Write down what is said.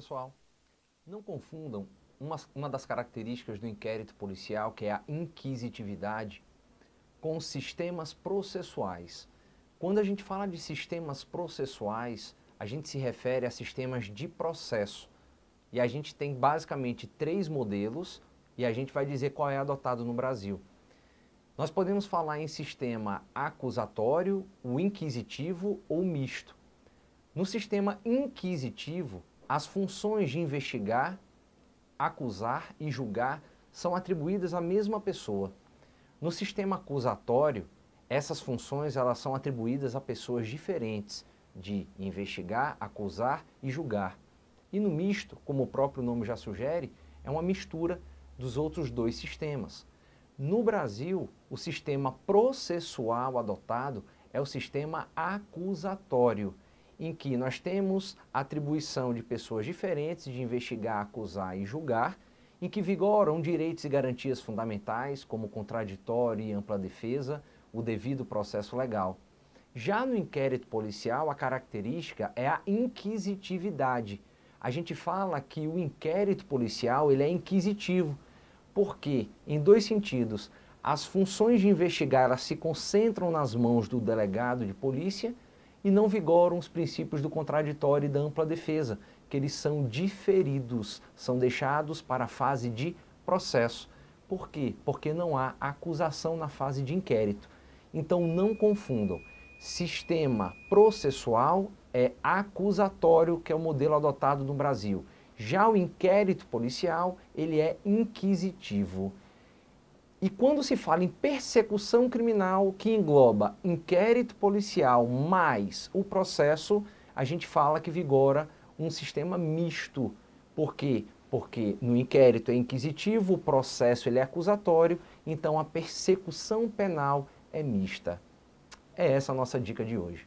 pessoal, não confundam uma, uma das características do inquérito policial, que é a inquisitividade, com sistemas processuais. Quando a gente fala de sistemas processuais, a gente se refere a sistemas de processo. E a gente tem basicamente três modelos e a gente vai dizer qual é adotado no Brasil. Nós podemos falar em sistema acusatório, o inquisitivo ou misto. No sistema inquisitivo, as funções de investigar, acusar e julgar são atribuídas à mesma pessoa. No sistema acusatório, essas funções elas são atribuídas a pessoas diferentes de investigar, acusar e julgar. E no misto, como o próprio nome já sugere, é uma mistura dos outros dois sistemas. No Brasil, o sistema processual adotado é o sistema acusatório em que nós temos atribuição de pessoas diferentes de investigar, acusar e julgar, em que vigoram direitos e garantias fundamentais, como contraditório e ampla defesa, o devido processo legal. Já no inquérito policial, a característica é a inquisitividade. A gente fala que o inquérito policial ele é inquisitivo, porque, em dois sentidos, as funções de investigar elas se concentram nas mãos do delegado de polícia e não vigoram os princípios do contraditório e da ampla defesa, que eles são diferidos, são deixados para a fase de processo. Por quê? Porque não há acusação na fase de inquérito. Então não confundam. Sistema processual é acusatório, que é o modelo adotado no Brasil. Já o inquérito policial, ele é inquisitivo. E quando se fala em persecução criminal, que engloba inquérito policial mais o processo, a gente fala que vigora um sistema misto. Por quê? Porque no inquérito é inquisitivo, o processo ele é acusatório, então a persecução penal é mista. É essa a nossa dica de hoje.